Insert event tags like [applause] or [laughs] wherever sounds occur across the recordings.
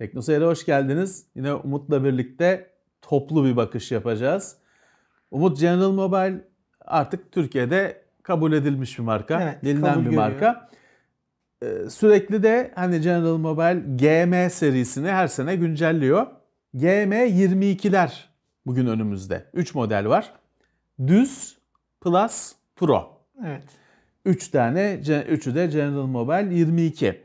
TeknoSeyir'e hoş geldiniz. Yine Umut'la birlikte toplu bir bakış yapacağız. Umut General Mobile artık Türkiye'de kabul edilmiş bir marka. Evet, bilinen bir görüyor. marka. Ee, sürekli de hani General Mobile GM serisini her sene güncelliyor. GM 22'ler bugün önümüzde. 3 model var. Düz, Plus, Pro. Evet. 3 tane, 3'ü de General Mobile 22.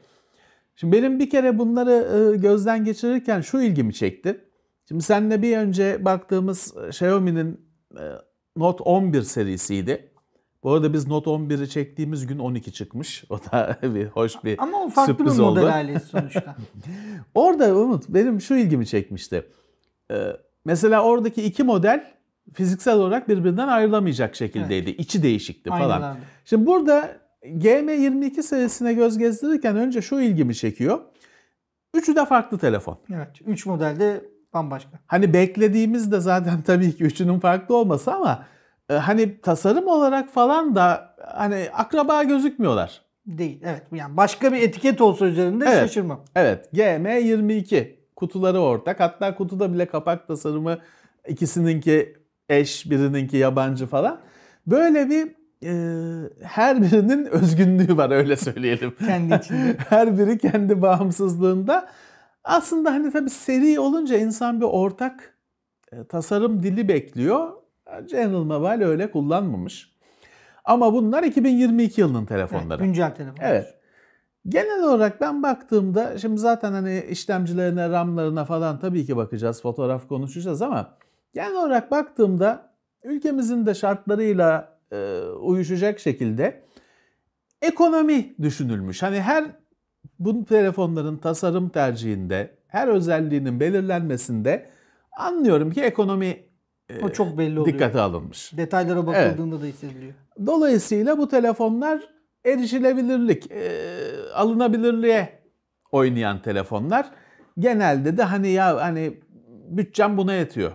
Şimdi benim bir kere bunları ıı, gözden geçirirken şu ilgimi çekti. Şimdi seninle bir önce baktığımız ıı, Xiaomi'nin ıı, Note 11 serisiydi. Bu arada biz Note 11'i çektiğimiz gün 12 çıkmış. [laughs] O da bir hoş bir Ama o farklı sürpriz bir model oldu. ailesi sonuçta. [laughs] Orada Umut benim şu ilgimi çekmişti. mesela oradaki iki model fiziksel olarak birbirinden ayrılamayacak şekildeydi. Evet. İçi değişikti falan. Aynen. Şimdi burada GM22 serisine göz gezdirirken önce şu ilgimi çekiyor. Üçü de farklı telefon. Evet. Üç modelde bambaşka. Hani beklediğimiz de zaten [laughs] tabii ki üçünün farklı olması ama e, hani tasarım olarak falan da hani akraba gözükmüyorlar. Değil. Evet. Yani başka bir etiket olsa üzerinde evet. şaşırmam. Evet. GM22 kutuları ortak. Hatta kutuda bile kapak tasarımı ikisininki eş, birininki yabancı falan. Böyle bir e, her birinin özgünlüğü var öyle söyleyelim. [laughs] kendi içinde. [laughs] her biri kendi bağımsızlığında. Aslında hani tabii seri olunca insan bir ortak e, tasarım dili bekliyor. General Mobile öyle kullanmamış. Ama bunlar 2022 yılının telefonları. Evet, güncel telefonlar. Evet. Genel olarak ben baktığımda şimdi zaten hani işlemcilerine, RAM'larına falan tabii ki bakacağız, fotoğraf konuşacağız ama genel olarak baktığımda ülkemizin de şartlarıyla e, uyuşacak şekilde ekonomi düşünülmüş. Hani her bu telefonların tasarım tercihinde, her özelliğinin belirlenmesinde anlıyorum ki ekonomi e, o çok belli oluyor. dikkate alınmış. Detaylara bakıldığında evet. da hissediliyor. Dolayısıyla bu telefonlar erişilebilirlik, e, alınabilirliğe oynayan telefonlar. Genelde de hani ya hani bütçem buna yetiyor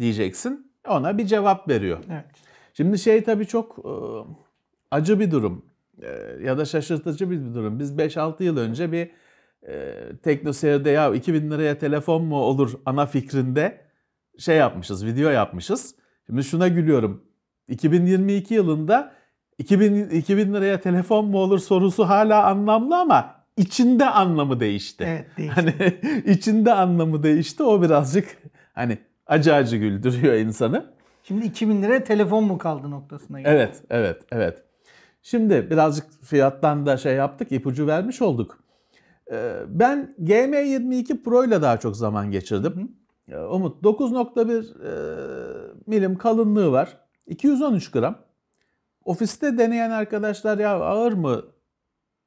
diyeceksin. Ona bir cevap veriyor. Evet. Şimdi şey tabii çok e, acı bir durum e, ya da şaşırtıcı bir durum. Biz 5-6 yıl önce bir e, teknoseyirde ya 2000 liraya telefon mu olur ana fikrinde şey yapmışız, video yapmışız. Şimdi şuna gülüyorum. 2022 yılında 2000, 2000 liraya telefon mu olur sorusu hala anlamlı ama içinde anlamı değişti. Evet, değişti. [laughs] Hani içinde anlamı değişti. O birazcık hani acı acı güldürüyor insanı. Şimdi 2000 liraya telefon mu kaldı noktasına geldi. Evet, evet, evet. Şimdi birazcık fiyattan da şey yaptık, ipucu vermiş olduk. Ee, ben GM22 Pro ile daha çok zaman geçirdim. Umut 9.1 e, milim kalınlığı var. 213 gram. Ofiste deneyen arkadaşlar ya ağır mı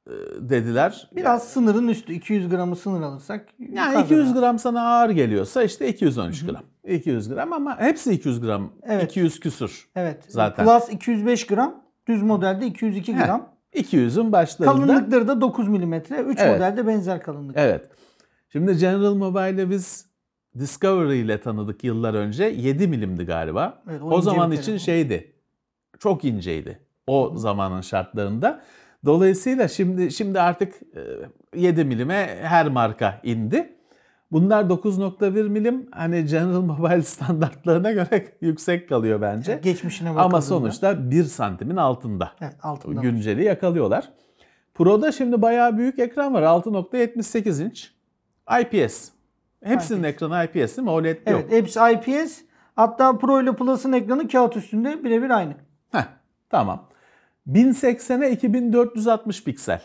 e, dediler. Biraz yani, sınırın üstü. 200 gramı sınır alırsak. Yani 200 gram sana ağır geliyorsa işte 213 gram. 200 gram ama hepsi 200 gram. Evet. 200 küsür. Evet. Zaten. Plus 205 gram. Düz modelde 202 gram. Heh. 200'ün başlarında. Kalınlıkları da 9 milimetre, 3 evet. modelde benzer kalınlık. Evet. Şimdi General Mobile'ı biz Discovery ile tanıdık yıllar önce 7 milimdi galiba. Evet, o, o zaman için şeydi. Çok inceydi. O Hı. zamanın şartlarında. Dolayısıyla şimdi şimdi artık 7 e, milime her marka indi. Bunlar 9.1 milim hani General [laughs] Mobile standartlarına göre [laughs] yüksek kalıyor bence. Geçmişine bakalım. Ama sonuçta 1 santimin altında. Evet altında. Günceli var. yakalıyorlar. Pro'da şimdi bayağı büyük ekran var. 6.78 inç. IPS. Hepsinin IPS. ekranı IPS değil mi? OLED evet, yok. Evet hepsi IPS. Hatta Pro ile Plus'ın ekranı kağıt üstünde birebir aynı. Heh, tamam. 1080'e 2460 piksel.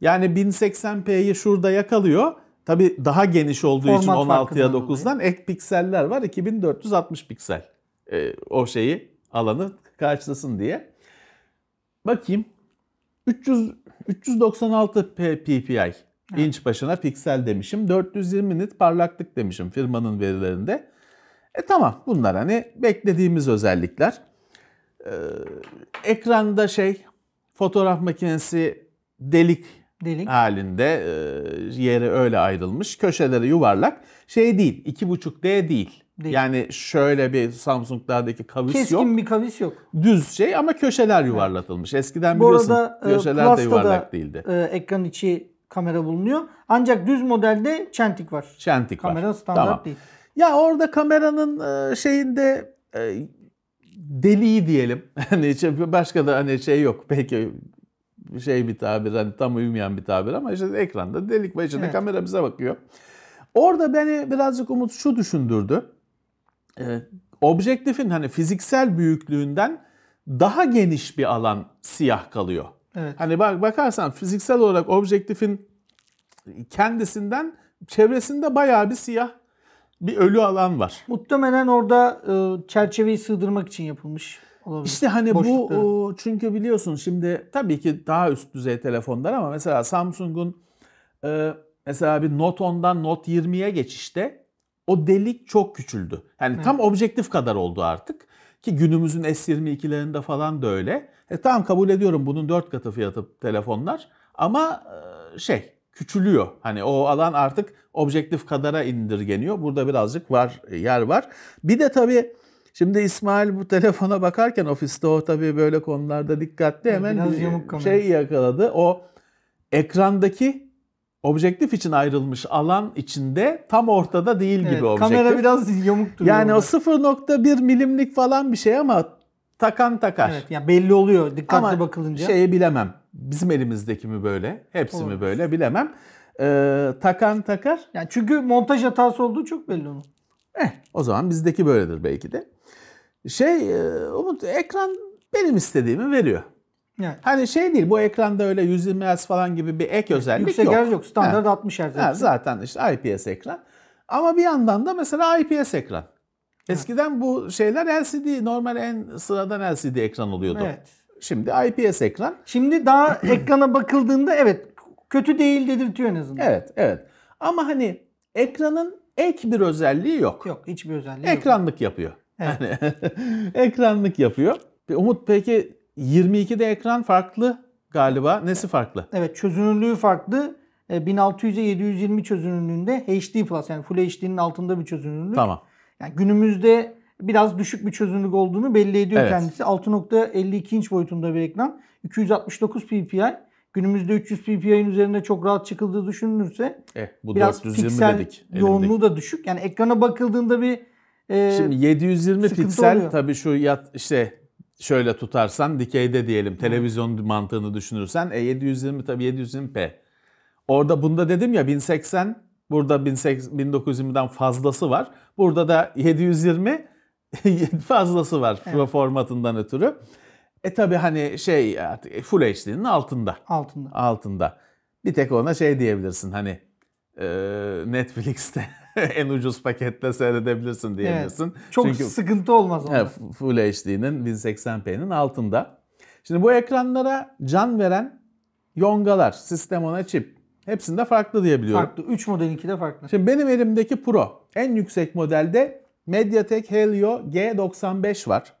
Yani 1080p'yi şurada yakalıyor. Tabi daha geniş olduğu Format için ya 9'dan dolayı. ek pikseller var. 2460 piksel. Ee, o şeyi alanı karşılasın diye. Bakayım. 300 396 ppi evet. inç başına piksel demişim. 420 nit parlaklık demişim firmanın verilerinde. E tamam bunlar hani beklediğimiz özellikler. Ee, ekranda şey fotoğraf makinesi delik delik halinde e, yeri öyle ayrılmış. Köşeleri yuvarlak. Şey değil 2.5D değil. değil. Yani şöyle bir Samsung'lardaki kavis Keskin yok. Keskin bir kavis yok. Düz şey ama köşeler yuvarlatılmış. Eskiden Bu biliyorsun arada, e, köşeler Plasta'da, de yuvarlak değildi. E, ekran içi kamera bulunuyor. Ancak düz modelde çentik var. Çentik kamera var. Kamera standart tamam. değil. Ya orada kameranın e, şeyinde e, deliği diyelim. [laughs] Hani şey, başka da hani şey yok. Belki şey bir tabir hani tam uyumayan bir tabir ama işte ekranda delik var içinde evet. kamera bize bakıyor. Orada beni birazcık Umut şu düşündürdü. Ee, objektifin hani fiziksel büyüklüğünden daha geniş bir alan siyah kalıyor. Evet. Hani bak bakarsan fiziksel olarak objektifin kendisinden çevresinde bayağı bir siyah bir ölü alan var. Muhtemelen orada e, çerçeveyi sığdırmak için yapılmış. Olabilir. İşte hani Boşlukta. bu çünkü biliyorsun şimdi tabii ki daha üst düzey telefonlar ama mesela Samsung'un e, mesela bir Note 10'dan Note 20'ye geçişte o delik çok küçüldü. Yani Hı. tam objektif kadar oldu artık. Ki günümüzün S22'lerinde falan da öyle. E, tamam kabul ediyorum bunun 4 katı fiyatı telefonlar. Ama e, şey küçülüyor. Hani o alan artık objektif kadara indirgeniyor. Burada birazcık var yer var. Bir de tabii Şimdi İsmail bu telefona bakarken ofiste o tabii böyle konularda dikkatli hemen Biraz bir e, şey yakaladı. O ekrandaki objektif için ayrılmış alan içinde tam ortada değil evet, gibi objektif. Kamera biraz yamuk duruyor. Yani orada. o 0.1 milimlik falan bir şey ama takan takar. Evet yani belli oluyor dikkatli ama bakılınca. şeyi bilemem. Bizim elimizdeki mi böyle? Hepsi Olabilir. mi böyle bilemem. Ee, takan takar. Yani çünkü montaj hatası olduğu çok belli onun. Eh o zaman bizdeki böyledir belki de. Şey e, Umut ekran benim istediğimi veriyor. Yani. Hani şey değil bu ekranda öyle 120 Hz falan gibi bir ek özellik Yüksek yok. Yüksek yok standart ha. 60 Hz. Ha, zaten işte IPS ekran. Ama bir yandan da mesela IPS ekran. Eskiden evet. bu şeyler LCD, normal en sıradan LCD ekran oluyordu. Evet. Şimdi IPS ekran. Şimdi daha [clears throat] ekrana bakıldığında evet kötü değil dedirtiyor en azından. Evet, evet. Ama hani ekranın ek bir özelliği yok. Yok, hiçbir özelliği Ekranlık yok. Ekranlık yapıyor. Yani [laughs] ekranlık yapıyor. Umut peki 22'de ekran farklı galiba. Nesi farklı? Evet çözünürlüğü farklı. 1600'e 720 çözünürlüğünde HD Plus yani Full HD'nin altında bir çözünürlük. Tamam. Yani günümüzde biraz düşük bir çözünürlük olduğunu belli ediyor evet. kendisi. 6.52 inç boyutunda bir ekran. 269 ppi. Günümüzde 300 ppi'nin üzerinde çok rahat çıkıldığı düşünülürse eh, bu biraz piksel dedik, yoğunluğu da düşük. Yani ekrana bakıldığında bir ee, Şimdi 720 piksel oluyor. tabii şu yat işte şöyle tutarsan dikeyde diyelim televizyon mantığını düşünürsen e 720 tabii 720p. Orada bunda dedim ya 1080 burada 1920'den fazlası var. Burada da 720 [laughs] fazlası var evet. formatından ötürü. E tabi hani şey Full HD'nin altında. Altında. Altında. Bir tek ona şey diyebilirsin hani e, Netflix'te [laughs] [laughs] en ucuz paketle seyredebilirsin diyebilirsin. Evet. Çok Çünkü, sıkıntı olmaz onda. Full HD'nin 1080p'nin altında. Şimdi bu ekranlara can veren yongalar, sistem ona çip. Hepsinde farklı diyebiliyorum. biliyorum. Farklı. 3 modelinki de farklı. Şimdi benim elimdeki Pro. En yüksek modelde MediaTek Helio G95 var.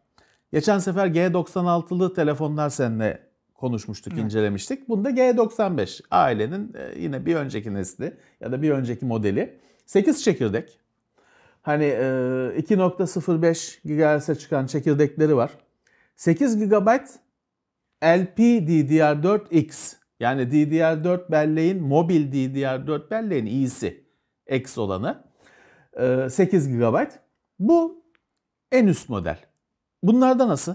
Geçen sefer G96'lı telefonlar seninle konuşmuştuk, evet. incelemiştik. Bunda G95 ailenin e, yine bir önceki nesli ya da bir önceki modeli. 8 çekirdek. Hani 2.05 e, GHz'e çıkan çekirdekleri var. 8 GB LPDDR4X yani DDR4 belleğin mobil DDR4 belleğin iyisi X olanı 8 e, GB. Bu en üst model. Bunlarda nasıl?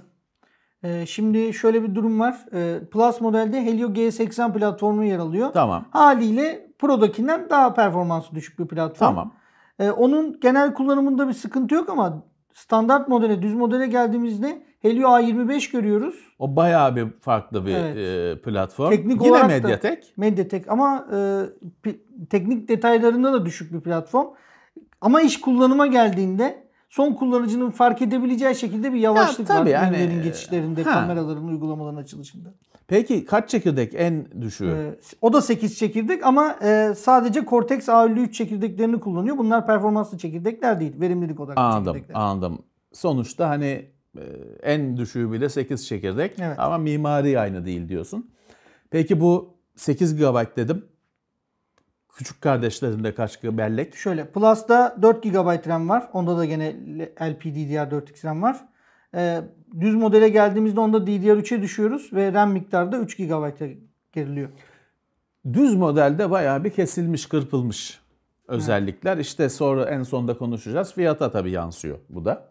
Ee, şimdi şöyle bir durum var. Ee, Plus modelde Helio G80 platformu yer alıyor. Tamam. Haliyle Pro'dakinden daha performansı düşük bir platform. Tamam. Ee, onun genel kullanımında bir sıkıntı yok ama standart modele, düz modele geldiğimizde Helio A25 görüyoruz. O bayağı bir farklı bir evet. E, platform. Teknik Yine olarak Mediatek. Da Mediatek ama e, teknik detaylarında da düşük bir platform. Ama iş kullanıma geldiğinde son kullanıcının fark edebileceği şekilde bir yavaşlık ya, tabii var. Yani, Ürünlerin geçişlerinde, ha. kameraların, uygulamaların açılışında. Peki kaç çekirdek en düşüğü? Ee, o da 8 çekirdek ama e, sadece Cortex A53 çekirdeklerini kullanıyor. Bunlar performanslı çekirdekler değil. Verimlilik odaklı anladım, çekirdekler. Anladım. Sonuçta hani e, en düşüğü bile 8 çekirdek evet. ama mimari aynı değil diyorsun. Peki bu 8 GB dedim. Küçük kardeşlerinde kaç GB bellek? Şöyle Plus'ta 4 GB RAM var. Onda da gene LPDDR4X RAM var. Ee, düz modele geldiğimizde onda DDR3'e düşüyoruz ve RAM miktarı da 3 GB'a geriliyor. Düz modelde bayağı bir kesilmiş, kırpılmış özellikler. Evet. İşte sonra en sonda konuşacağız. Fiyata tabii yansıyor bu da.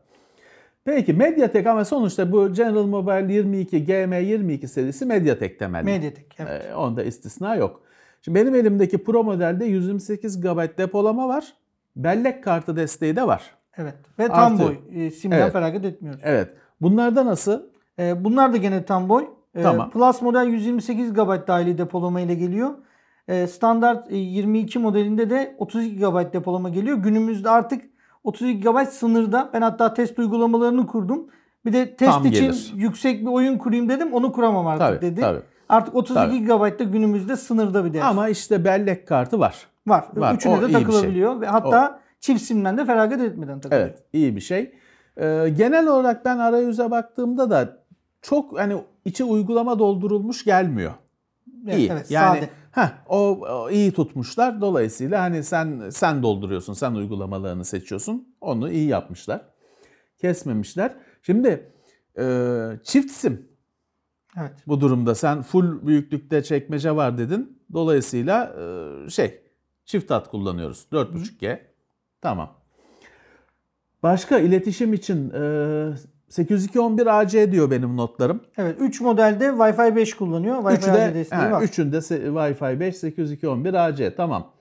Peki Mediatek ama sonuçta bu General Mobile 22 GM22 serisi Mediatek temelli. Mediatek evet. Ee, onda istisna yok. Şimdi benim elimdeki Pro modelde 128 GB depolama var. Bellek kartı desteği de var. Evet. Ve tam boy. E, simden evet. feragat etmiyoruz. Evet. Bunlarda nasıl? E, bunlar da gene tam boy. E, tamam. Plus model 128 GB dahili depolama ile geliyor. E, standart 22 e, modelinde de 32 GB depolama geliyor. Günümüzde artık 32 GB sınırda. Ben hatta test uygulamalarını kurdum. Bir de test tam için gelir. yüksek bir oyun kurayım dedim. Onu kuramam artık tabii, dedi. Tabii. Artık 32 GB da günümüzde sınırda bir değer. Ama işte bellek kartı var. Var. var. Üçüne o de şey. takılabiliyor. Şey. Ve hatta o. çift simden de feragat etmeden takılıyor. Evet iyi bir şey. Ee, genel olarak ben arayüze baktığımda da çok hani içi uygulama doldurulmuş gelmiyor. Evet, iyi. Evet, yani sade. Heh, o, o iyi tutmuşlar. Dolayısıyla hani sen sen dolduruyorsun, sen uygulamalarını seçiyorsun. Onu iyi yapmışlar. Kesmemişler. Şimdi e, çift sim Evet. Bu durumda sen full büyüklükte çekmece var dedin. Dolayısıyla e, şey çift hat kullanıyoruz. 4.5G. Tamam. Başka iletişim için 802.11 e, AC diyor benim notlarım. Evet 3 modelde Wi-Fi 5 kullanıyor. Wi-Fi üçü de, desteği he, var. Üçünde Wi-Fi 5 802.11 AC tamam.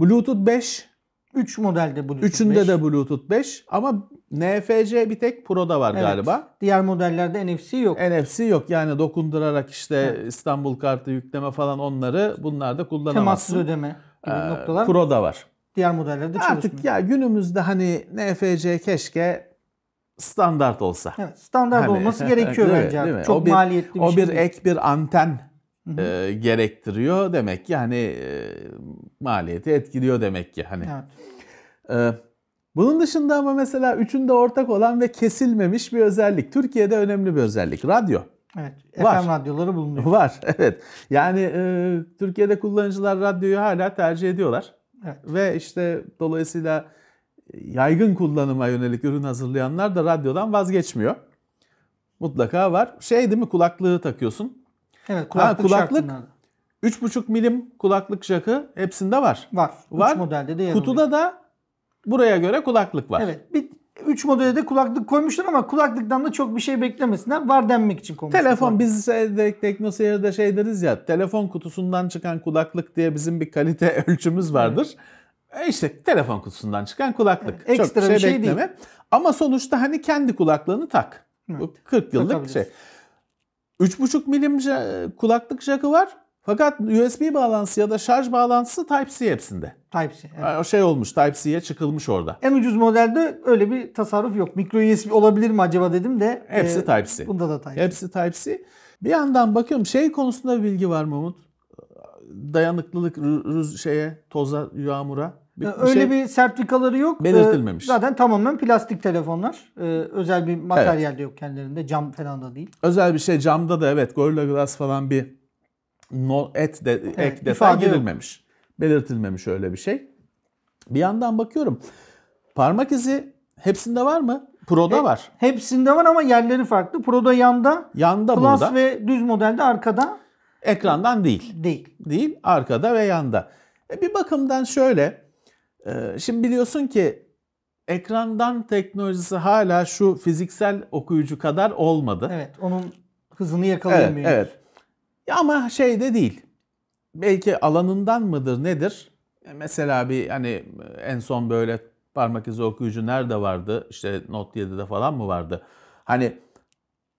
Bluetooth 5 3 modelde Bluetooth Üçünde 5. de Bluetooth 5 ama NFC bir tek Pro'da var evet. galiba. Diğer modellerde NFC yok. NFC yok. Yani dokundurarak işte evet. İstanbul kartı yükleme falan onları da kullanamazsın. Temassız ödeme gibi ee, noktalar. Pro'da var. Diğer modellerde çalışmıyor. Artık ya günümüzde hani NFC keşke standart olsa. Evet, standart hani, olması [laughs] gerekiyor değil bence. Değil mi? Çok o bir, maliyetli bir o şey. O bir ek bir anten e, gerektiriyor demek ki hani e, maliyeti etkiliyor demek ki hani. Evet. E, bunun dışında ama mesela üçünde ortak olan ve kesilmemiş bir özellik. Türkiye'de önemli bir özellik. Radyo. Evet. Var. FM radyoları bulunuyor. Var. [laughs] Evet. Yani e, Türkiye'de kullanıcılar radyoyu hala tercih ediyorlar. Evet. Ve işte dolayısıyla e, yaygın kullanıma yönelik ürün hazırlayanlar da radyodan vazgeçmiyor. Mutlaka var. Şey değil mi kulaklığı takıyorsun? Evet kulaklık, ha, kulaklık 3,5 milim kulaklık jakı hepsinde var. Var. Var. Üç modelde de yer Kutuda oluyor. da Buraya göre kulaklık var. Evet. Bir 3 modele de kulaklık koymuşlar ama kulaklıktan da çok bir şey beklemesinler. Var denmek için koymuşlar. Telefon biz şeyde, Tekno Seyir'de şey deriz ya telefon kutusundan çıkan kulaklık diye bizim bir kalite [laughs] ölçümüz vardır. Evet. E işte telefon kutusundan çıkan kulaklık. Evet, ekstra çok şey bir şey, şey bekleme. Değil. Ama sonuçta hani kendi kulaklığını tak. Evet. Bu 40 yıllık şey. 3,5 milimce kulaklık jackı var. Fakat USB bağlantısı ya da şarj bağlantısı Type-C hepsinde. Type-C. Evet. o şey olmuş, Type-C'ye çıkılmış orada. En ucuz modelde öyle bir tasarruf yok. Micro USB olabilir mi acaba dedim de. Hepsi e, Type-C. Bunda da Type-C. Hepsi Type-C. Bir yandan bakıyorum şey konusunda bir bilgi var mı Umut? Dayanıklılık rüz şeye, toza, yağmura. Bir, bir şey öyle şey bir sertifikaları yok. E, belirtilmemiş. zaten tamamen plastik telefonlar. E, özel bir materyal evet. yok kendilerinde. Cam falan da değil. Özel bir şey camda da evet Gorilla Glass falan bir no, et de, ek evet, detay girilmemiş. Yok. Belirtilmemiş öyle bir şey. Bir yandan bakıyorum. Parmak izi hepsinde var mı? Pro'da He, var. Hepsinde var ama yerleri farklı. Pro'da yanda, yanda Plus burada. ve düz modelde arkada. Ekrandan değil. Değil. Değil, arkada ve yanda. E bir bakımdan şöyle. E, şimdi biliyorsun ki ekrandan teknolojisi hala şu fiziksel okuyucu kadar olmadı. Evet, onun hızını yakalayamıyoruz. Evet, evet. Ya Ama şey de değil. Belki alanından mıdır nedir? E, mesela bir hani en son böyle parmak izi okuyucu nerede vardı? İşte Note 7'de falan mı vardı? Hani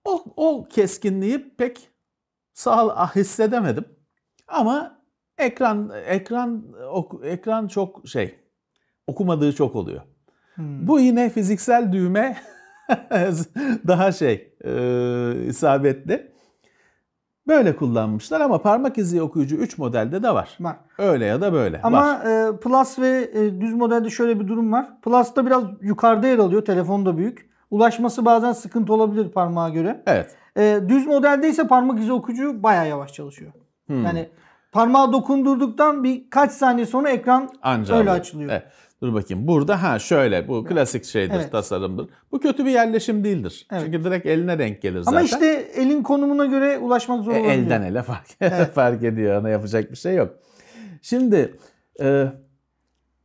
o, o keskinliği pek sağ ah, hissedemedim. Ama ekran ekran ok, ekran çok şey okumadığı çok oluyor. Hmm. Bu yine fiziksel düğme [laughs] daha şey e, isabetli. Böyle kullanmışlar ama parmak izi okuyucu 3 modelde de var. Var. Öyle ya da böyle. Ama var. E, Plus ve e, düz modelde şöyle bir durum var. Plus'ta biraz yukarıda yer alıyor. Telefon da büyük. Ulaşması bazen sıkıntı olabilir parmağa göre. Evet. E, düz modelde ise parmak izi okuyucu baya yavaş çalışıyor. Hmm. Yani parmağı dokundurduktan birkaç saniye sonra ekran Anca öyle alıyor. açılıyor. Evet. Dur bakayım burada ha şöyle bu klasik şeydir evet. tasarımdır. Bu kötü bir yerleşim değildir. Evet. Çünkü direkt eline denk gelir zaten. Ama işte elin konumuna göre ulaşmak zor e, Elden ele fark, [laughs] evet. fark ediyor ona yapacak bir şey yok. Şimdi e,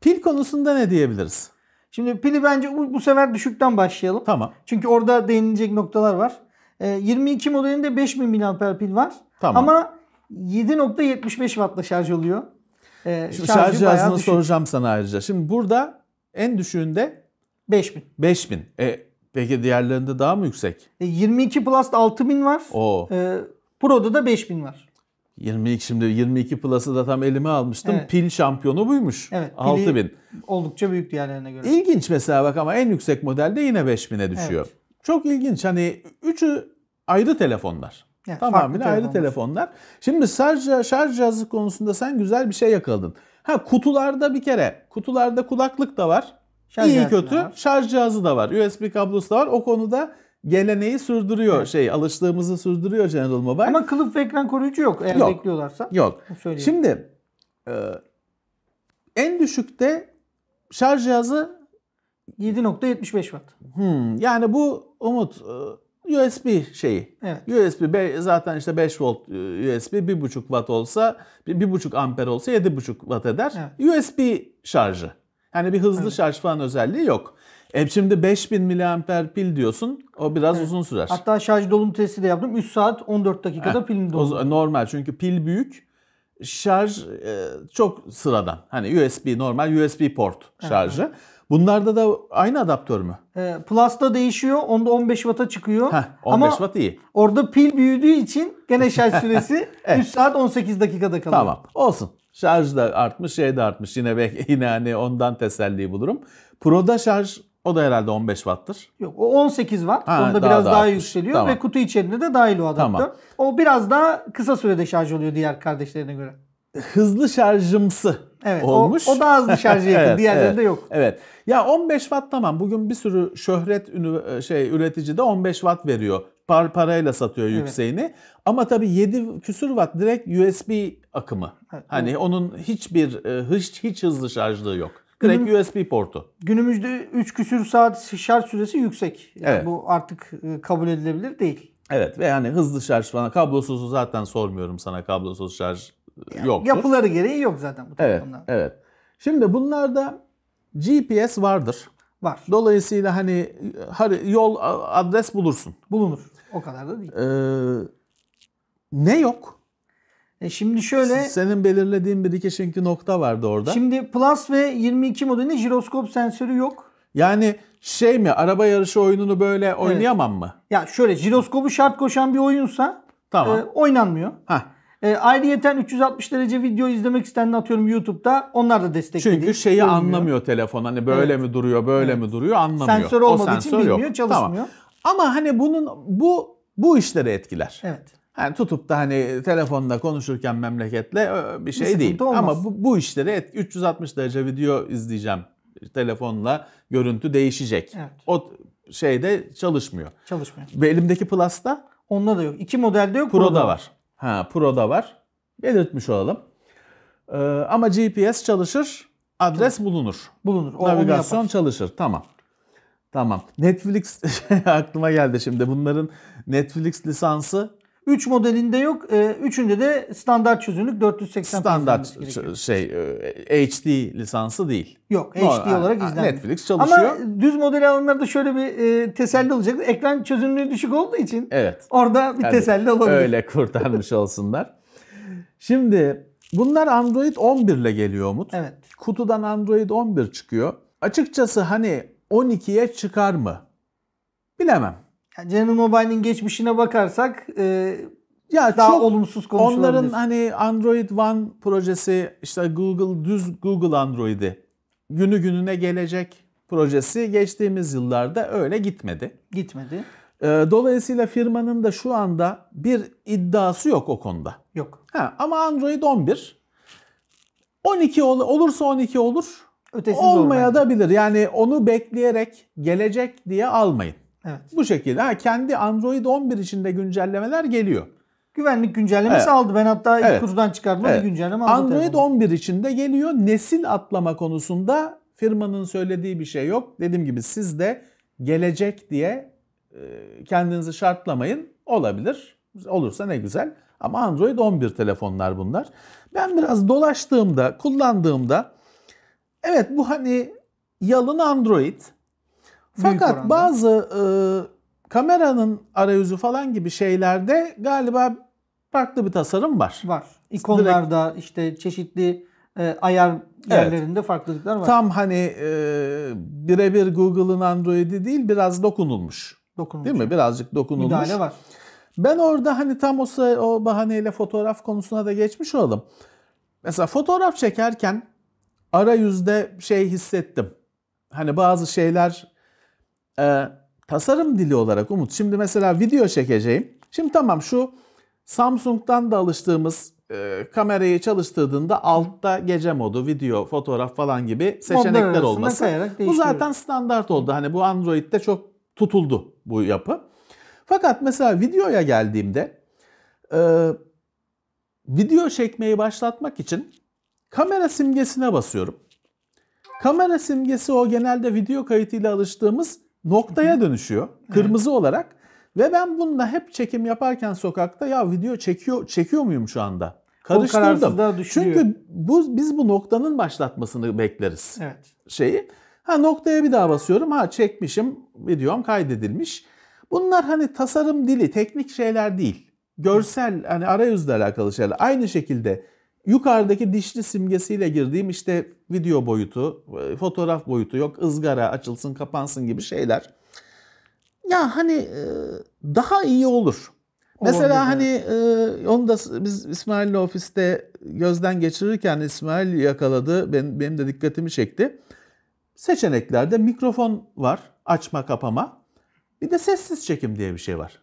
pil konusunda ne diyebiliriz? Şimdi pili bence bu, bu sefer düşükten başlayalım. Tamam. Çünkü orada değinilecek noktalar var. E, 22 modelinde 5000 mAh pil var. Tamam. Ama 7.75 wattla şarj oluyor. Ee, şimdi şarj cihazını düşük. soracağım sana ayrıca. Şimdi burada en düşüğünde 5000. 5000. E, peki diğerlerinde daha mı yüksek? E, 22 Plus 6000 var. Oo. E, Pro'da da 5000 var. 22 şimdi 22 Plus'ı da tam elime almıştım. Evet. Pil şampiyonu buymuş. Evet. 6000. Oldukça büyük diğerlerine göre. İlginç mesela bak ama en yüksek modelde yine 5000'e düşüyor. Evet. Çok ilginç. Hani üçü ayrı telefonlar. Yani Tamamen ayrı telefonlar. Şimdi şarj, şarj cihazı konusunda sen güzel bir şey yakaladın. Ha kutularda bir kere kutularda kulaklık da var. Şarj İyi kötü var. şarj cihazı da var. USB kablosu da var. O konuda geleneği sürdürüyor evet. şey alıştığımızı sürdürüyor General Mobile. Ama kılıf ve ekran koruyucu yok eğer yok. bekliyorlarsa. Yok. Söyleyeyim. Şimdi e, en düşükte şarj cihazı 7.75 watt. Hmm, yani bu Umut e, USB şeyi. Evet. USB zaten işte 5 volt e, USB 1.5 watt olsa 1.5 amper olsa 7.5 watt eder. Evet. USB şarjı. Yani bir hızlı evet. şarj falan özelliği yok. E şimdi 5000 miliamper pil diyorsun. O biraz evet. uzun sürer. Hatta şarj dolum testi de yaptım. 3 saat 14 dakikada evet. pilin doldu. Normal çünkü pil büyük. Şarj e, çok sıradan. Hani USB normal USB port şarjı. Evet. Bunlarda da aynı adaptör mü? E, Plus'ta değişiyor. Onda 15 Watt'a çıkıyor. Heh, 15 Ama Watt iyi. Orada pil büyüdüğü için gene şarj [laughs] süresi evet. 3 saat 18 dakikada kalıyor. Tamam olsun. Şarj da artmış şey de artmış. Yine belki [laughs] yine hani ondan teselli bulurum. Pro'da şarj o da herhalde 15 watt'tır. Yok o 18 watt. Ha, Onda daha, biraz daha, daha yükseliyor tamam. ve kutu içerisinde de dahil o adaptör. Tamam. O biraz daha kısa sürede şarj oluyor diğer kardeşlerine göre hızlı şarjımsı evet, olmuş. O, o daha hızlı şarja yakın. [laughs] evet, Diğerlerinde evet, yok. Evet. Ya 15 watt tamam. Bugün bir sürü şöhret ünü, şey üretici de 15 watt veriyor. Par, parayla satıyor yükseğini. Evet. Ama tabii 7 küsür watt direkt USB akımı. Evet, hani evet. onun hiçbir e, hiç hiç hızlı şarjlığı yok. Direkt Günüm, USB portu. Günümüzde 3 küsür saat şarj süresi yüksek. Yani evet. Bu artık e, kabul edilebilir değil. Evet ve yani hızlı şarj falan kablosuzu zaten sormuyorum sana kablosuz şarj yani yoktur. Yapıları gereği yok zaten bu telefonlar. Evet, evet. Şimdi bunlarda GPS vardır. Var. Dolayısıyla hani, hani yol adres bulursun. Bulunur. O kadar da değil. Ee, ne yok? E şimdi şöyle... Senin belirlediğin bir iki çünkü nokta vardı orada. Şimdi Plus ve 22 modelinde jiroskop sensörü yok. Yani şey mi araba yarışı oyununu böyle evet. oynayamam mı? Ya şöyle jiroskopu şart koşan bir oyunsa tamam. e, oynanmıyor. Heh. E, ayrıyeten 360 derece video izlemek istendi atıyorum YouTube'da. Onlar da destekledi. Çünkü şeyi görünmüyor. anlamıyor telefon. Hani böyle evet. mi duruyor, böyle evet. mi duruyor anlamıyor. Sensör olmadığı o sensör için bilmiyor, yok. çalışmıyor. Tamam. Ama hani bunun bu bu işleri etkiler. Evet. Yani tutup da hani telefonda konuşurken memleketle bir şey bir değil. Olmaz. Ama bu, bu işleri et, 360 derece video izleyeceğim telefonla görüntü değişecek. Evet. O şeyde çalışmıyor. Çalışmıyor. Elimdeki Plus'ta? Onda da yok. İki modelde yok. Pro'da, Pro'da var. var. Ha Pro'da var. Belirtmiş olalım. Ee, ama GPS çalışır, adres bulunur. Bulunur. O Navigasyon çalışır. Tamam. Tamam. Netflix [laughs] şey aklıma geldi şimdi. Bunların Netflix lisansı 3 modelinde yok. E, üçünde de standart çözünürlük 480 standart şey e, HD lisansı değil. Yok, HD Normal, olarak izlenmiyor. Netflix çalışıyor. Ama düz model alanlarda şöyle bir e, teselli olacak. Ekran çözünürlüğü düşük olduğu için evet. orada bir yani teselli olabilir. Öyle kurtarmış olsunlar. Şimdi bunlar Android 11 ile geliyor Umut. Evet. Kutudan Android 11 çıkıyor. Açıkçası hani 12'ye çıkar mı? Bilemem. Yani General Mobile'nin geçmişine bakarsak e, ya daha çok olumsuz konuşulabilir. Onların hani Android One projesi işte Google düz Google Android'i günü gününe gelecek projesi geçtiğimiz yıllarda öyle gitmedi. Gitmedi. E, dolayısıyla firmanın da şu anda bir iddiası yok o konuda. Yok. Ha, ama Android 11. 12 ol, olursa 12 olur. Ötesi olmaya da bilir. Yani onu bekleyerek gelecek diye almayın. Evet. Bu şekilde. Ha, kendi Android 11 içinde güncellemeler geliyor. Güvenlik güncellemesi evet. aldı. Ben hatta evet. kutudan çıkardım evet. güncelleme aldım. Android telefonu. 11 içinde geliyor. Nesil atlama konusunda firmanın söylediği bir şey yok. Dediğim gibi siz de gelecek diye e, kendinizi şartlamayın. Olabilir. Olursa ne güzel. Ama Android 11 telefonlar bunlar. Ben biraz dolaştığımda, kullandığımda evet bu hani yalın Android fakat oranda. bazı e, kameranın arayüzü falan gibi şeylerde galiba farklı bir tasarım var. Var. İkonlarda Direkt... işte çeşitli e, ayar yerlerinde evet. farklılıklar var. Tam hani e, birebir Google'ın Android'i değil biraz dokunulmuş. Dokunulmuş. Değil mi? Birazcık dokunulmuş. Müdahale var. Ben orada hani tam o, sıra, o bahaneyle fotoğraf konusuna da geçmiş oldum. Mesela fotoğraf çekerken arayüzde şey hissettim. Hani bazı şeyler e, tasarım dili olarak Umut. Şimdi mesela video çekeceğim. Şimdi tamam şu Samsung'dan da alıştığımız e, kamerayı çalıştırdığında altta gece modu, video, fotoğraf falan gibi seçenekler olması. Bu zaten standart oldu. Hani bu Android'de çok tutuldu bu yapı. Fakat mesela videoya geldiğimde e, video çekmeyi başlatmak için kamera simgesine basıyorum. Kamera simgesi o genelde video kayıtıyla alıştığımız noktaya dönüşüyor. Kırmızı evet. olarak ve ben bununla hep çekim yaparken sokakta ya video çekiyor çekiyor muyum şu anda? Karıştırdım. Çünkü bu biz bu noktanın başlatmasını bekleriz. Evet. Şeyi. Ha noktaya bir daha basıyorum. Ha çekmişim. Videom kaydedilmiş. Bunlar hani tasarım dili, teknik şeyler değil. Görsel hani arayüzle alakalı şeyler. Aynı şekilde Yukarıdaki dişli simgesiyle girdiğim işte video boyutu, e, fotoğraf boyutu yok, ızgara açılsın kapansın gibi şeyler. Ya hani e, daha iyi olur. Mesela Olabilir. hani e, onu da biz İsmail'le ofiste gözden geçirirken İsmail yakaladı. Benim, benim de dikkatimi çekti. Seçeneklerde mikrofon var. Açma kapama. Bir de sessiz çekim diye bir şey var.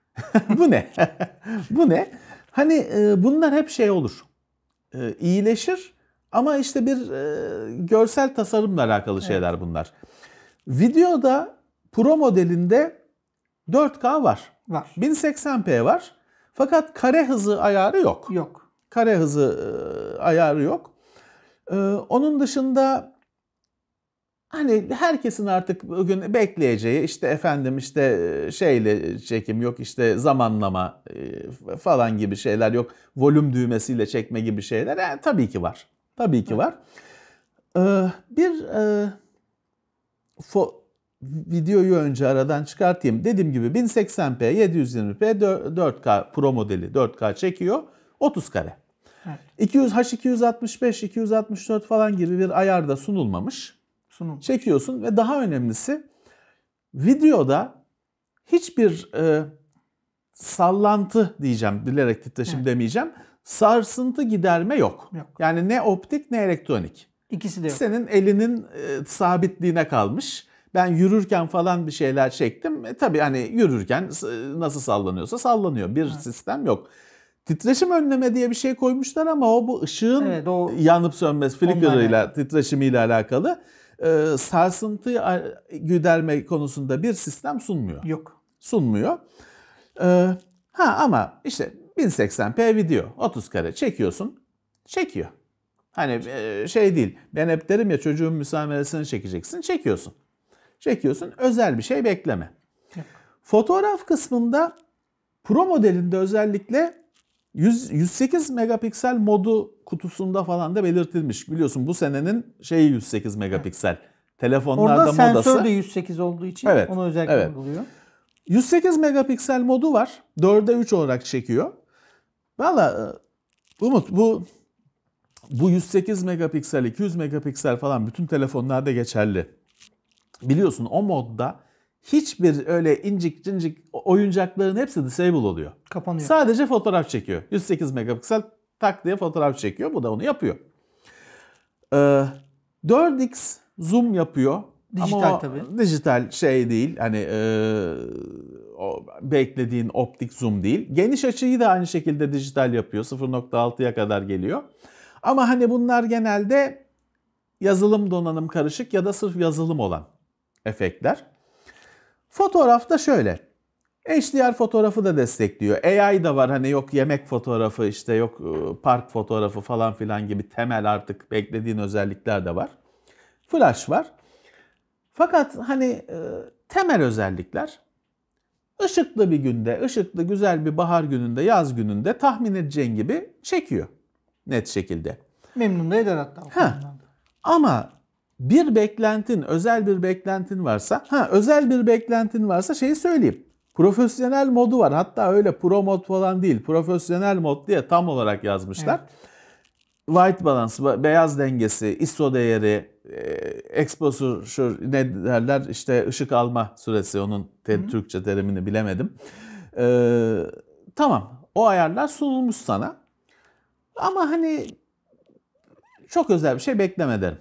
[laughs] Bu ne? [laughs] Bu ne? Hani e, bunlar hep şey olur e, iyileşir ama işte bir e, görsel tasarımla alakalı şeyler evet. bunlar. Videoda Pro modelinde 4K var. Var. 1080p var. Fakat kare hızı ayarı yok. Yok. Kare hızı e, ayarı yok. E, onun dışında Hani herkesin artık bugün bekleyeceği işte efendim işte e, şeyle çekim yok işte zamanlama e, falan gibi şeyler yok. Volüm düğmesiyle çekme gibi şeyler yani e, tabii ki var. Tabii ki var. Ee, bir fo- videoyu önce aradan çıkartayım. Dediğim gibi 1080p, 720p, 4K Pro modeli 4K çekiyor. 30 kare. Evet. 200 H265, 264 falan gibi bir ayarda sunulmamış. Sunum. çekiyorsun ve daha önemlisi videoda hiçbir e, sallantı diyeceğim bilerek titreşim evet. demeyeceğim. Sarsıntı giderme yok. yok. Yani ne optik ne elektronik. İkisi de yok. Senin elinin e, sabitliğine kalmış. Ben yürürken falan bir şeyler çektim. E, tabii hani yürürken e, nasıl sallanıyorsa sallanıyor. Bir evet. sistem yok. Titreşim önleme diye bir şey koymuşlar ama o bu ışığın evet, o, yanıp sönmesi flicker'ıyla, titreşimiyle alakalı e, sarsıntı güderme konusunda bir sistem sunmuyor. Yok. Sunmuyor. E, ha ama işte 1080p video 30 kare çekiyorsun. Çekiyor. Hani e, şey değil. Ben hep derim ya çocuğun müsameresini çekeceksin. Çekiyorsun. Çekiyorsun. Özel bir şey bekleme. Yok. Fotoğraf kısmında Pro modelinde özellikle 100, 108 megapiksel modu kutusunda falan da belirtilmiş. Biliyorsun bu senenin şeyi 108 megapiksel. Telefonlarda Orada modası. Orada sensör de 108 olduğu için evet, onu özellikle evet. buluyor. 108 megapiksel modu var. 4'e 3 olarak çekiyor. Valla e, Umut bu bu 108 megapiksel, 200 megapiksel falan bütün telefonlarda geçerli. Biliyorsun o modda hiçbir öyle incik cincik oyuncakların hepsi disable oluyor. Kapanıyor. Sadece fotoğraf çekiyor. 108 megapiksel tak diye fotoğraf çekiyor. Bu da onu yapıyor. Ee, 4x zoom yapıyor. Dijital Ama tabii. Dijital şey değil. Hani e, o beklediğin optik zoom değil. Geniş açıyı da aynı şekilde dijital yapıyor. 0.6'ya kadar geliyor. Ama hani bunlar genelde yazılım donanım karışık ya da sırf yazılım olan efektler. Fotoğraf da şöyle. HDR fotoğrafı da destekliyor. AI da var hani yok yemek fotoğrafı işte yok e, park fotoğrafı falan filan gibi temel artık beklediğin özellikler de var. Flash var. Fakat hani e, temel özellikler ışıklı bir günde, ışıklı güzel bir bahar gününde, yaz gününde tahmin edeceğin gibi çekiyor net şekilde. Memnun da eder hatta. Ha. Ama bir beklentin, özel bir beklentin varsa, ha özel bir beklentin varsa şeyi söyleyeyim. Profesyonel modu var. Hatta öyle pro mod falan değil. Profesyonel mod diye tam olarak yazmışlar. Evet. White balance, beyaz dengesi, ISO değeri, e, exposure ne derler işte ışık alma süresi onun te- Türkçe terimini bilemedim. Ee, tamam o ayarlar sunulmuş sana ama hani çok özel bir şey bekleme derim.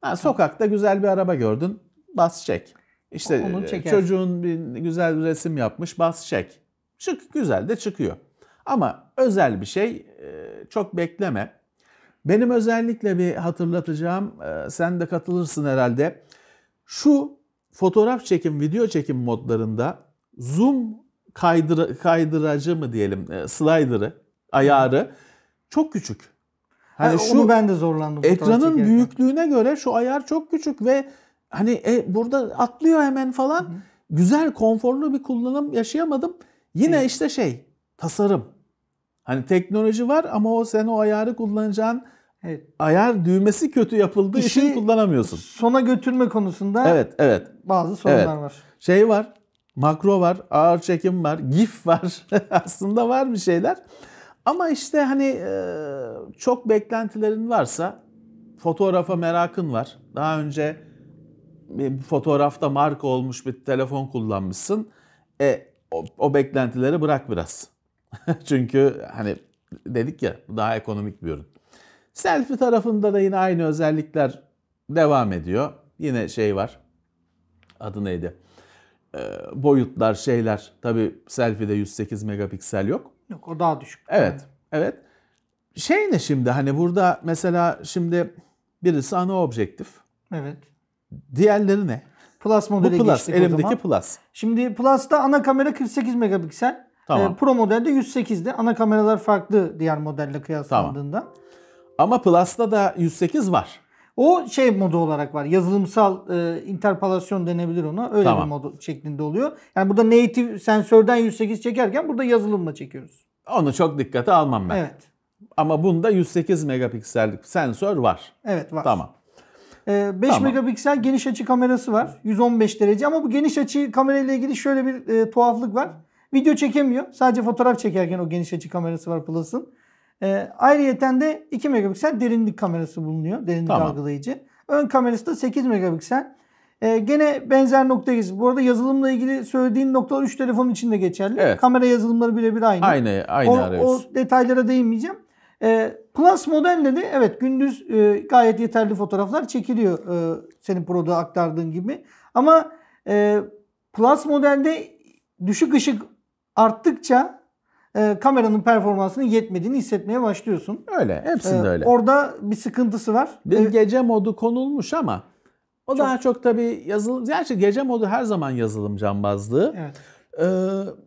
Ha, sokakta güzel bir araba gördün. Bas çek. İşte e, çocuğun bir güzel bir resim yapmış. Bas çek. Çık güzel de çıkıyor. Ama özel bir şey e, çok bekleme. Benim özellikle bir hatırlatacağım. E, sen de katılırsın herhalde. Şu fotoğraf çekim, video çekim modlarında zoom kaydır kaydıracı mı diyelim, slider'ı, ayarı çok küçük. Hani yani şu ben de zorlandım. Ekranın büyüklüğüne göre şu ayar çok küçük ve hani e, burada atlıyor hemen falan. Hı. Güzel, konforlu bir kullanım yaşayamadım. Yine Hı. işte şey, tasarım. Hani teknoloji var ama o sen o ayarı kullanacağın evet. ayar düğmesi kötü yapıldığı İşi için kullanamıyorsun. Sona götürme konusunda Evet, evet. Bazı sorunlar evet. var. Şey var, makro var, ağır çekim var, GIF var. [laughs] Aslında var bir şeyler. Ama işte hani e, çok beklentilerin varsa, fotoğrafa merakın var. Daha önce bir fotoğrafta marka olmuş bir telefon kullanmışsın. E, o, o beklentileri bırak biraz. [laughs] Çünkü hani dedik ya daha ekonomik bir ürün. Selfie tarafında da yine aynı özellikler devam ediyor. Yine şey var. Adı neydi? Ee, boyutlar, şeyler. Tabi selfie'de 108 megapiksel yok. Yok o daha düşük. Evet. Evet. Şey ne şimdi hani burada mesela şimdi birisi ana objektif. Evet. Diğerleri ne? Plus modele Bu plus, elimdeki plus. Şimdi Plus'ta ana kamera 48 megapiksel. Tamam. Ee, pro modelde 108'de. Ana kameralar farklı diğer modelle kıyaslandığında. Tamam. Ama Plus'ta da 108 var. O şey modu olarak var. Yazılımsal e, interpolasyon denebilir ona. Öyle tamam. bir modu şeklinde oluyor. Yani burada native sensörden 108 çekerken burada yazılımla çekiyoruz. Onu çok dikkate almam ben. Evet. Ama bunda 108 megapiksellik sensör var. Evet var. Tamam. Ee, 5 tamam. megapiksel geniş açı kamerası var. 115 derece ama bu geniş açı kamerayla ilgili şöyle bir e, tuhaflık var. Video çekemiyor. Sadece fotoğraf çekerken o geniş açı kamerası var Plus'ın. E, ayrıyeten de 2 megapiksel derinlik kamerası bulunuyor. Derinlik tamam. algılayıcı. Ön kamerası da 8 megapiksel. E, gene benzer noktayız. Bu arada yazılımla ilgili söylediğin noktalar 3 telefonun içinde geçerli. Evet. Kamera yazılımları birebir aynı. Aynı, aynı o, O detaylara değinmeyeceğim. E, Plus modelle de evet gündüz e, gayet yeterli fotoğraflar çekiliyor e, senin Pro'da aktardığın gibi. Ama e, Plus modelde düşük ışık arttıkça e, kameranın performansının yetmediğini hissetmeye başlıyorsun. Öyle. Hepsinde e, öyle. Orada bir sıkıntısı var. Bir e, gece modu konulmuş ama o çok, daha çok tabii yazılım... Gerçi gece modu her zaman yazılım cambazlığı. Evet.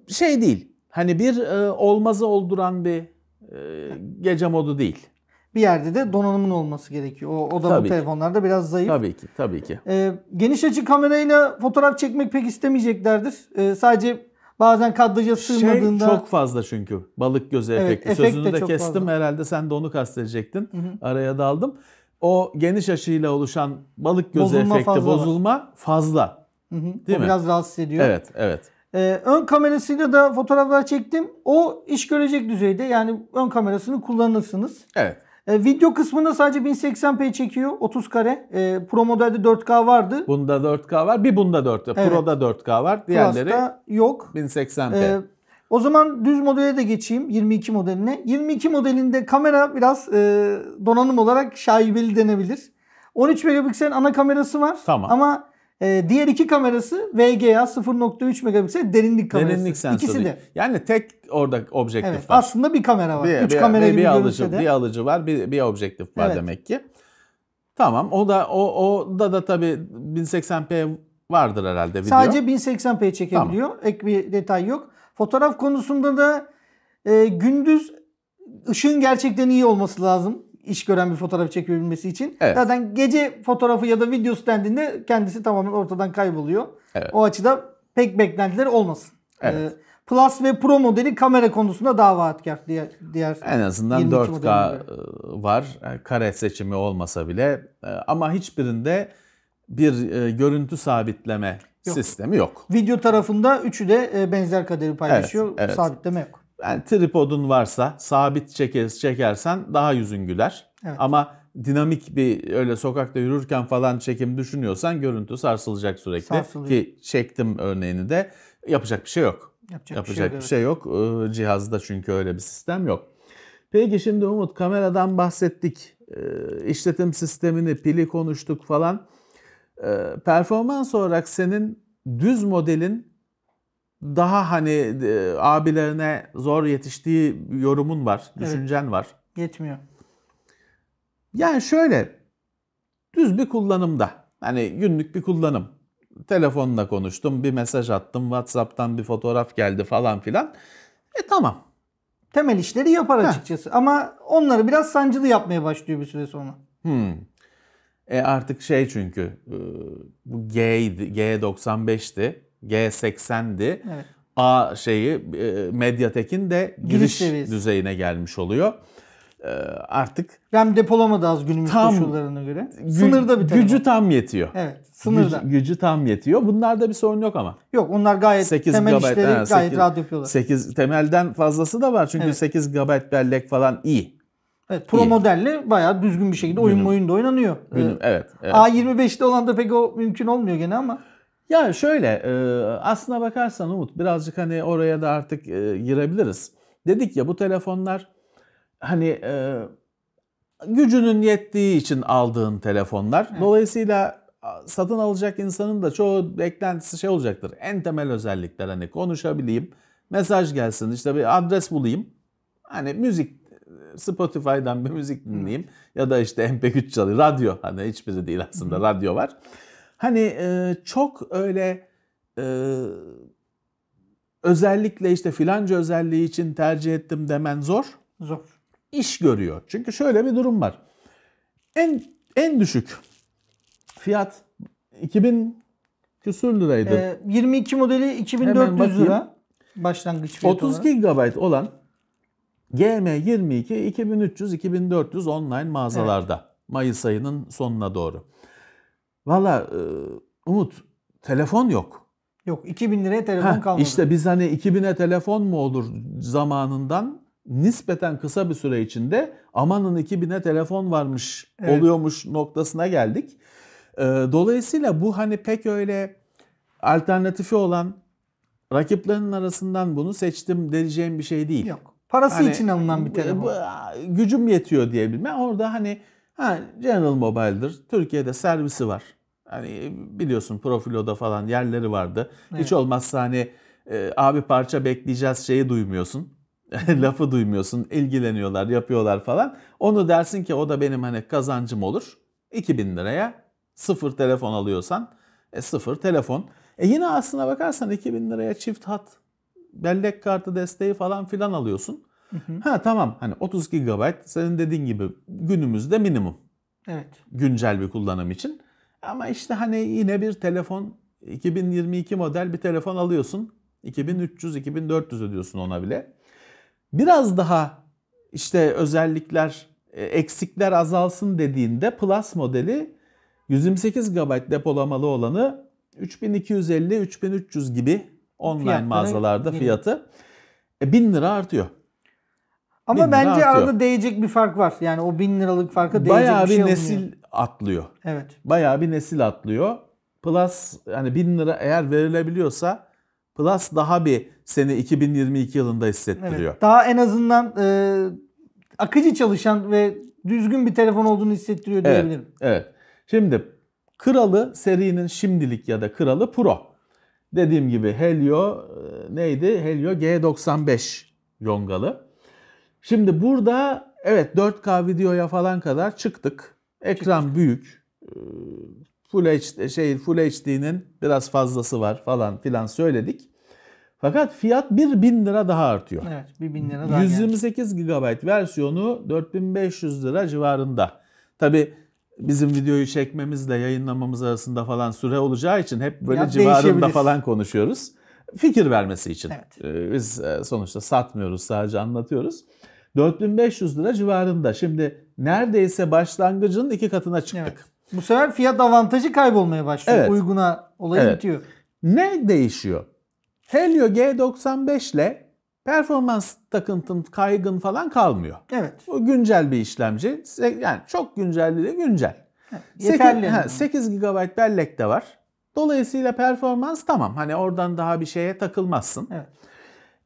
E, şey değil. Hani bir e, olmazı olduran bir e, gece modu değil. Bir yerde de donanımın olması gerekiyor. O odalı telefonlarda biraz zayıf. Tabii ki, tabii ki. Ee, geniş açı kamerayla fotoğraf çekmek pek istemeyeceklerdir. Ee, sadece Bazen kadraja şey sığmadığında... Şey çok fazla çünkü balık göze evet, efekti. Efekt Sözünü de, de kestim fazla. herhalde sen de onu kastedecektin. Hı hı. Araya daldım. O geniş açıyla oluşan balık göze bozulma efekti fazla bozulma var. fazla. Hı hı. Değil o mi? biraz rahatsız ediyor. Evet, evet. Ee, ön kamerasıyla da fotoğraflar çektim. O iş görecek düzeyde yani ön kamerasını kullanırsınız. Evet. E, video kısmında sadece 1080p çekiyor 30 kare. E, Pro modelde 4K vardı. Bunda 4K var. Bir bunda 4K. Evet. Pro'da 4K var. Diğerleri Plus'ta yok. 1080p. E, o zaman düz modele de geçeyim 22 modeline. 22 modelinde kamera biraz e, donanım olarak şaibeli denebilir. 13 megapikselin ana kamerası var. Tamam. Ama e, diğer iki kamerası VGA 0.3 megapiksel derinlik kamerası. Derinlik sensörü. İkisi de. Yani tek orada objektif evet, var. Aslında bir kamera var. Bir, Üç bir, kamera bir, bir alıcı, de. bir alıcı var, bir, bir objektif var evet. demek ki. Tamam o da o, o da da tabii 1080p vardır herhalde video. Sadece 1080p çekebiliyor. Tamam. Ek bir detay yok. Fotoğraf konusunda da e, gündüz ışığın gerçekten iyi olması lazım iş gören bir fotoğraf çekebilmesi için. Evet. Zaten gece fotoğrafı ya da videosu standinde kendisi tamamen ortadan kayboluyor. Evet. O açıda pek beklentiler olmasın. Evet. Ee, Plus ve Pro modeli kamera konusunda daha vaatkar diğer, diğer En azından 4K e, var. E, kare seçimi olmasa bile e, ama hiçbirinde bir görüntü sabitleme yok. sistemi yok. Video tarafında üçü de benzer kaderi paylaşıyor. Evet, evet. Sabitleme yok yani tripodun varsa sabit çeker, çekersen daha yüzün güler. Evet. Ama dinamik bir öyle sokakta yürürken falan çekim düşünüyorsan görüntü sarsılacak sürekli. Sarsılıyor. Ki çektim örneğini de yapacak bir şey yok. Yapacak, yapacak bir, şey, bir evet. şey yok. Cihazda çünkü öyle bir sistem yok. Peki şimdi Umut kameradan bahsettik. işletim sistemini, pili konuştuk falan. Performans olarak senin düz modelin daha hani e, abilerine zor yetiştiği yorumun var, düşüncen evet. var. Yetmiyor. Yani şöyle düz bir kullanımda hani günlük bir kullanım. Telefonla konuştum, bir mesaj attım, WhatsApp'tan bir fotoğraf geldi falan filan. E tamam. Temel işleri yapar Heh. açıkçası ama onları biraz sancılı yapmaya başlıyor bir süre sonra. Hmm. E artık şey çünkü e, bu G G95'ti. G80'di. Evet. A şeyi e, Mediatek'in de giriş, giriş düzeyine gelmiş oluyor. E, artık RAM depolama da az günümüz tam, koşullarına göre. Sınırda bir telefon. Gücü tam yetiyor. Evet. Sınırda. Gücü, gücü tam yetiyor. Bunlarda bir sorun yok ama. Yok onlar gayet 8 temel GB, işleri he, gayet rahat yapıyorlar. 8 temelden fazlası da var. Çünkü evet. 8 GB bellek falan iyi. Evet, pro iyi. modelle bayağı düzgün bir şekilde oyun Günüm. oynanıyor. Günüm, ee, evet, evet. A25'te olan da pek o mümkün olmuyor gene ama. Ya şöyle e, aslına bakarsan Umut birazcık hani oraya da artık e, girebiliriz. Dedik ya bu telefonlar hani e, gücünün yettiği için aldığın telefonlar. Evet. Dolayısıyla satın alacak insanın da çoğu beklentisi şey olacaktır. En temel özellikler hani konuşabileyim, mesaj gelsin, işte bir adres bulayım. Hani müzik Spotify'dan bir müzik dinleyeyim ya da işte MP3 çalayım. Radyo hani hiçbiri değil aslında radyo var. Hani e, çok öyle e, özellikle işte filanca özelliği için tercih ettim demen zor. Zor. İş görüyor. Çünkü şöyle bir durum var. En en düşük fiyat 2000 küsür liraydı. E, 22 modeli 2400 lira başlangıç fiyatı 32 olarak. GB olan GM22 2300 2400 online mağazalarda evet. Mayıs ayının sonuna doğru. Valla e, Umut telefon yok. Yok 2000 liraya telefon Heh, kalmadı. İşte biz hani 2000'e telefon mu olur zamanından nispeten kısa bir süre içinde amanın 2000'e telefon varmış evet. oluyormuş noktasına geldik. E, dolayısıyla bu hani pek öyle alternatifi olan rakiplerinin arasından bunu seçtim diyeceğim bir şey değil. Yok. Parası hani, için alınan bir telefon. Bu, gücüm yetiyor diyebilme. Orada hani ha, General Mobile'dır. Türkiye'de servisi var. Hani biliyorsun profiloda falan yerleri vardı. Evet. Hiç olmazsa hani e, abi parça bekleyeceğiz şeyi duymuyorsun. [laughs] Lafı duymuyorsun. İlgileniyorlar, yapıyorlar falan. Onu dersin ki o da benim hani kazancım olur. 2000 liraya sıfır telefon alıyorsan e, sıfır telefon. E yine aslına bakarsan 2000 liraya çift hat bellek kartı desteği falan filan alıyorsun. Hı hı. Ha tamam hani 30 GB senin dediğin gibi günümüzde minimum. Evet. Güncel bir kullanım için. Ama işte hani yine bir telefon 2022 model bir telefon alıyorsun. 2300 2400 ödüyorsun ona bile. Biraz daha işte özellikler e, eksikler azalsın dediğinde Plus modeli 128 GB depolamalı olanı 3250 3300 gibi online Fiyatları mağazalarda gibi. fiyatı e, 1000 lira artıyor. Ama bence artıyor. arada değecek bir fark var. Yani o 1000 liralık farka değecek Bayağı bir, şey bir şey nesil atlıyor. Evet. Bayağı bir nesil atlıyor. Plus yani 1000 lira eğer verilebiliyorsa Plus daha bir seni 2022 yılında hissettiriyor. Evet, daha en azından e, akıcı çalışan ve düzgün bir telefon olduğunu hissettiriyor evet, diyebilirim. Evet. Şimdi kralı serinin şimdilik ya da kralı Pro. Dediğim gibi Helio e, neydi? Helio G95 yongalı. Şimdi burada evet 4K videoya falan kadar çıktık. Ekran büyük. Ee, Full HD, şey Full HD'nin biraz fazlası var falan filan söyledik. Fakat fiyat 1000 lira daha artıyor. Evet 1000 lira daha. 128 yani. GB versiyonu 4500 lira civarında. Tabi bizim videoyu çekmemizle yayınlamamız arasında falan süre olacağı için hep böyle ya civarında falan konuşuyoruz. Fikir vermesi için. Evet. Ee, biz e, sonuçta satmıyoruz sadece anlatıyoruz. 4500 lira civarında. Şimdi neredeyse başlangıcının iki katına çıktık. Evet. Bu sefer fiyat avantajı kaybolmaya başlıyor. Evet. Uyguna olayı evet. bitiyor. Ne değişiyor? Helio G95 ile performans takıntın, kaygın falan kalmıyor. Evet. O güncel bir işlemci. Yani çok güncel değil, güncel. Evet, yeterli. 8, ha, 8 GB bellek de var. Dolayısıyla performans tamam. Hani oradan daha bir şeye takılmazsın. Evet.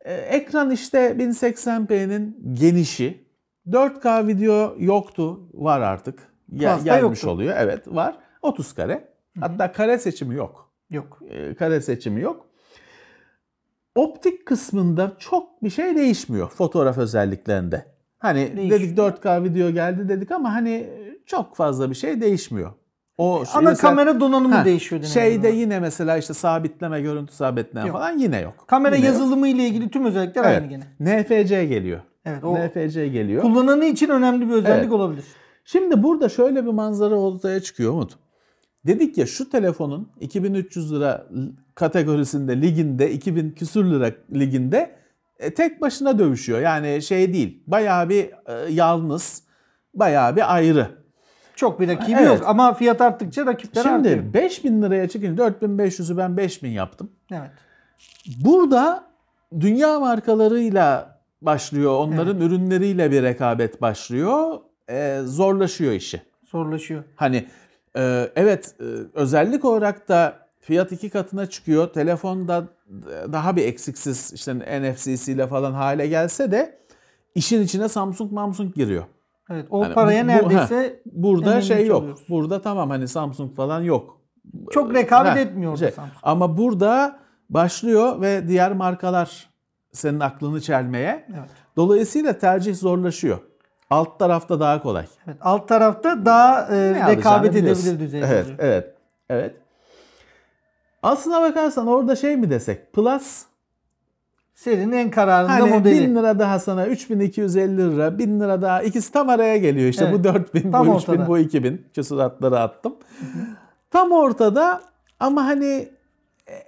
Ee, ekran işte 1080p'nin genişi. 4K video yoktu. Var artık. Gel, gelmiş yoktu. oluyor. Evet var. 30 kare. Hatta kare seçimi yok. Yok. Ee, kare seçimi yok. Optik kısmında çok bir şey değişmiyor fotoğraf özelliklerinde. Hani değişmiyor. dedik 4K video geldi dedik ama hani e, çok fazla bir şey değişmiyor. O ana mesela, kamera donanımı ha, değişiyor. Şeyde yani. yine mesela işte sabitleme, görüntü sabitleme yok. falan yine yok. Kamera yine yazılımı yok. ile ilgili tüm özellikler evet. aynı gene. NFC geliyor. Evet, o NFC geliyor. Kullananı için önemli bir özellik evet. olabilir. Şimdi burada şöyle bir manzara ortaya çıkıyor Umut. Dedik ya şu telefonun 2300 lira kategorisinde liginde 2000 küsür lira liginde e, tek başına dövüşüyor. Yani şey değil. Bayağı bir e, yalnız, bayağı bir ayrı. Çok bir rakibi evet. yok ama fiyat arttıkça rakipler Şimdi artıyor. Şimdi 5000 liraya çıkınca 4500'ü ben 5000 yaptım. Evet. Burada dünya markalarıyla başlıyor. Onların evet. ürünleriyle bir rekabet başlıyor. E, zorlaşıyor işi. Zorlaşıyor. Hani e, evet e, özellik olarak da fiyat iki katına çıkıyor. Telefonda daha bir eksiksiz işte NFC'siyle falan hale gelse de işin içine Samsung Samsung giriyor. Evet o hani paraya bu, neredeyse he, burada şey yok. Oluyoruz. Burada tamam hani Samsung falan yok. Çok rekabet etmiyor şey, Samsung. Ama burada başlıyor ve diğer markalar senin aklını çelmeye. Evet. Dolayısıyla tercih zorlaşıyor. Alt tarafta daha kolay. Evet, alt tarafta daha e, rekabet edilebilir düzeyde. Evet, evet, evet. Aslına bakarsan orada şey mi desek? Plus Senin en kararında hani modeli. 1000 lira daha sana 3250 lira, 1000 lira daha ikisi tam araya geliyor. işte. evet. bu 4000, tam bu ortada. 3000, bu 2000. Küsuratları attım. tam ortada ama hani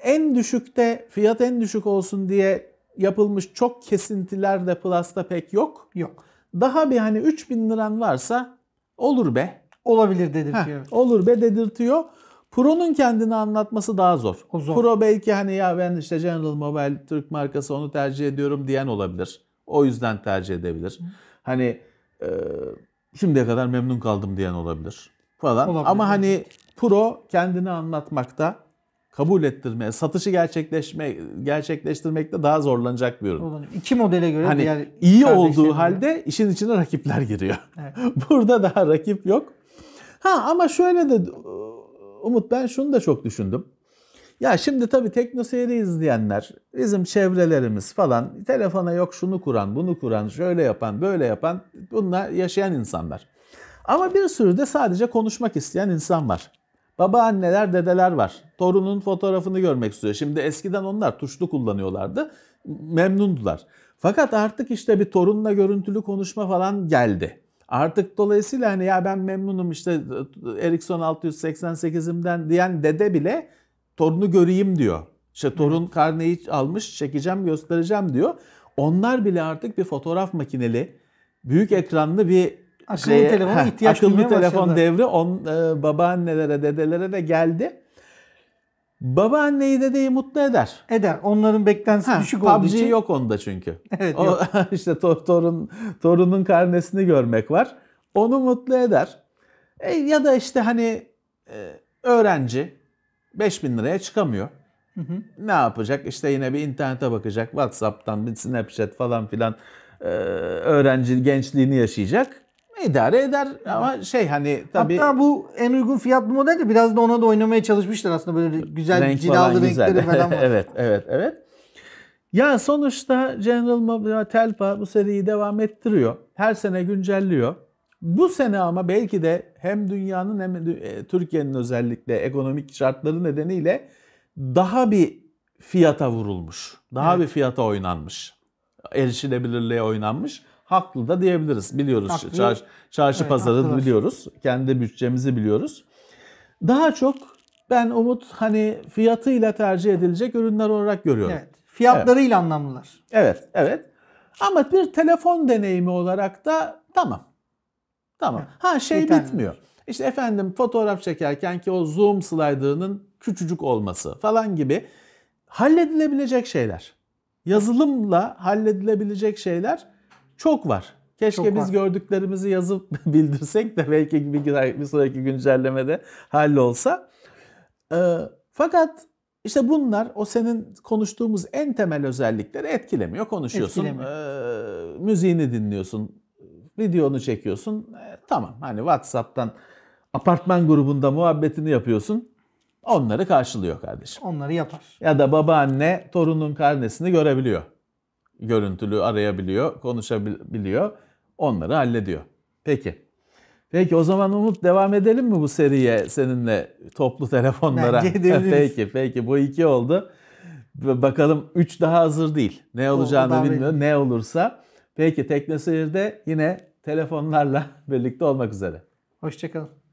en düşükte fiyat en düşük olsun diye yapılmış çok kesintiler de Plus'ta pek yok. Yok. Daha bir hani 3000 liran varsa olur be. Olabilir dedirtiyor. Heh, olur be dedirtiyor. Pro'nun kendini anlatması daha zor. O zor. Pro belki hani ya ben işte General Mobile Türk markası onu tercih ediyorum diyen olabilir. O yüzden tercih edebilir. Hı. Hani e, şimdiye kadar memnun kaldım diyen olabilir falan. Olabilir. Ama hani Pro kendini anlatmakta kabul ettirmeye, satışı gerçekleşme gerçekleştirmekte daha zorlanacak bir ürün. İki modele göre hani diğer iyi olduğu halde göre. işin içine rakipler giriyor. Evet. [laughs] Burada daha rakip yok. Ha ama şöyle de Umut ben şunu da çok düşündüm. Ya şimdi tabii Tekno Seyri izleyenler, bizim çevrelerimiz falan telefona yok şunu kuran, bunu kuran, şöyle yapan, böyle yapan bunlar yaşayan insanlar. Ama bir sürü de sadece konuşmak isteyen insan var. Babaanneler, dedeler var. Torunun fotoğrafını görmek istiyor. Şimdi eskiden onlar tuşlu kullanıyorlardı. Memnundular. Fakat artık işte bir torunla görüntülü konuşma falan geldi. Artık dolayısıyla hani ya ben memnunum işte Ericsson 688'imden diyen dede bile torunu göreyim diyor. İşte torun karneyi almış çekeceğim göstereceğim diyor. Onlar bile artık bir fotoğraf makineli büyük ekranlı bir akıllı şeye, telefona heh, ihtiyaç akıllı telefon başladı. devri on e, babaannelere, dedelere de geldi. Babaanneyi dedeyi mutlu eder. Eder. Onların beklentisi ha, düşük olduğu için. PUBG yok onda çünkü. [laughs] Evet. O, yok. [laughs] işte tor, torun torunun karnesini görmek var. Onu mutlu eder. E, ya da işte hani e, öğrenci 5000 liraya çıkamıyor. Hı hı. Ne yapacak? İşte yine bir internete bakacak. WhatsApp'tan bir Snapchat falan filan e, öğrenci gençliğini yaşayacak idare eder ama şey hani tabii. Hatta bu en uygun fiyatlı model de biraz da ona da oynamaya çalışmışlar aslında böyle güzel Renk cilalı falan, renkleri güzel. falan var. [laughs] evet evet evet. Ya sonuçta General Mobile Telpa bu seriyi devam ettiriyor. Her sene güncelliyor. Bu sene ama belki de hem dünyanın hem e, Türkiye'nin özellikle ekonomik şartları nedeniyle daha bir fiyata vurulmuş. Daha evet. bir fiyata oynanmış. Erişilebilirliğe oynanmış haklı da diyebiliriz. Biliyoruz haklı. çarşı, çarşı evet, pazarı haklılar. biliyoruz. Kendi bütçemizi biliyoruz. Daha çok ben Umut hani fiyatıyla tercih edilecek ürünler olarak görüyorum. Evet. Fiyatlarıyla evet. anlamlılar. Evet, evet. Ama bir telefon deneyimi olarak da tamam. Tamam. Ha şey Yeterli. bitmiyor. İşte efendim fotoğraf çekerken ki o zoom slider'ının küçücük olması falan gibi halledilebilecek şeyler. Yazılımla halledilebilecek şeyler çok var. Keşke Çok biz var. gördüklerimizi yazıp [laughs] bildirsek de belki bir, bir sonraki güncellemede hallolsa. Ee, fakat işte bunlar o senin konuştuğumuz en temel özellikleri etkilemiyor. Konuşuyorsun, etkilemiyor. E, müziğini dinliyorsun, videonu çekiyorsun. E, tamam hani WhatsApp'tan apartman grubunda muhabbetini yapıyorsun. Onları karşılıyor kardeşim. Onları yapar. Ya da babaanne torunun karnesini görebiliyor görüntülü arayabiliyor, konuşabiliyor. Onları hallediyor. Peki. Peki o zaman Umut devam edelim mi bu seriye seninle toplu telefonlara? Bence [laughs] peki peki bu iki oldu. Bakalım üç daha hazır değil. Ne olacağını bilmiyor. Ne olursa. Peki Teknoseyir'de yine telefonlarla [laughs] birlikte olmak üzere. Hoşçakalın.